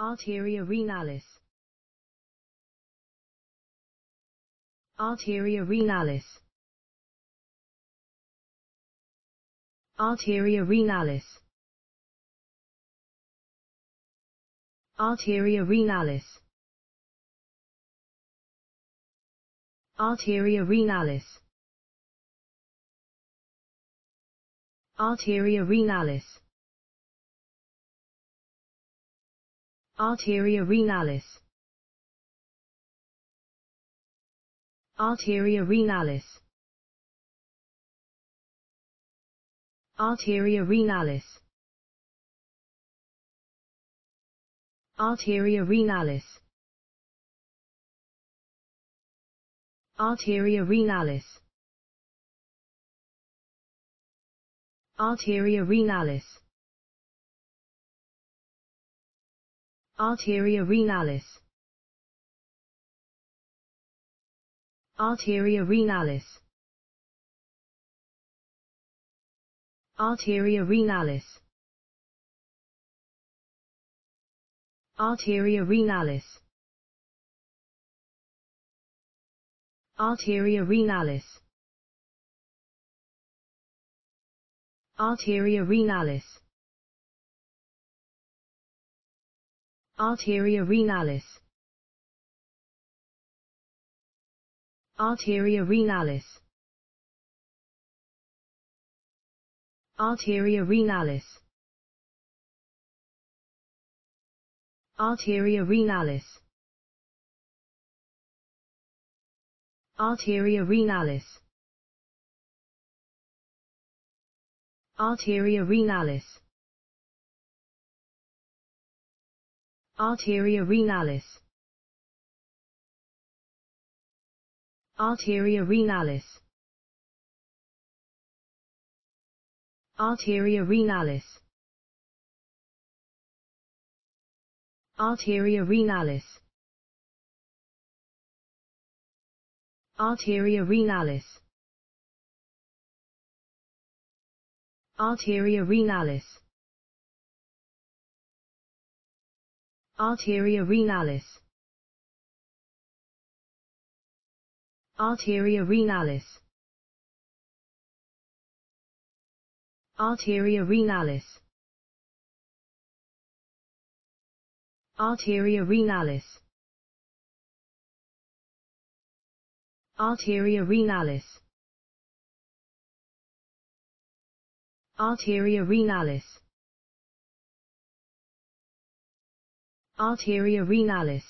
Arteria renalis. Arteria renalis. Arteria renalis. Arteria renalis. Arteria renalis. Arteria renalis. Arteria renalis. Arteria renalis. Arteria renalis. Arteria renalis. Arteria renalis. Arteria renalis. Arteria renalis. Arteria renalis. Arteria renalis. Arteria renalis. Arteria renalis. Arteria renalis. Arteria renalis. Arteria renalis. Arteria renalis. Arteria renalis. Arteria renalis. Arteria renalis. Arteria renalis. Arteria renalis. Arteria renalis. Arteria renalis. Arteria renalis. Arteria renalis. Arteria renalis. Arteria renalis. Arteria renalis. Arteria renalis. Arteria renalis. Arteria renalis. Arteria renalis.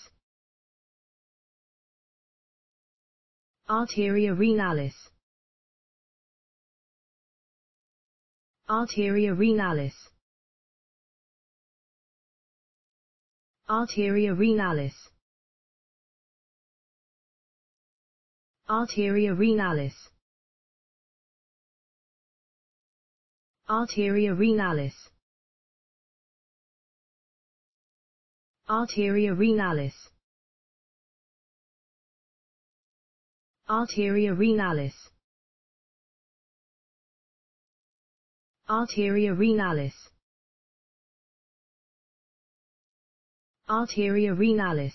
Arteria renalis. Arteria renalis. Arteria renalis. Arteria renalis. Arteria renalis. Arteria renalis. Arteria renalis. Arteria renalis. Arteria renalis.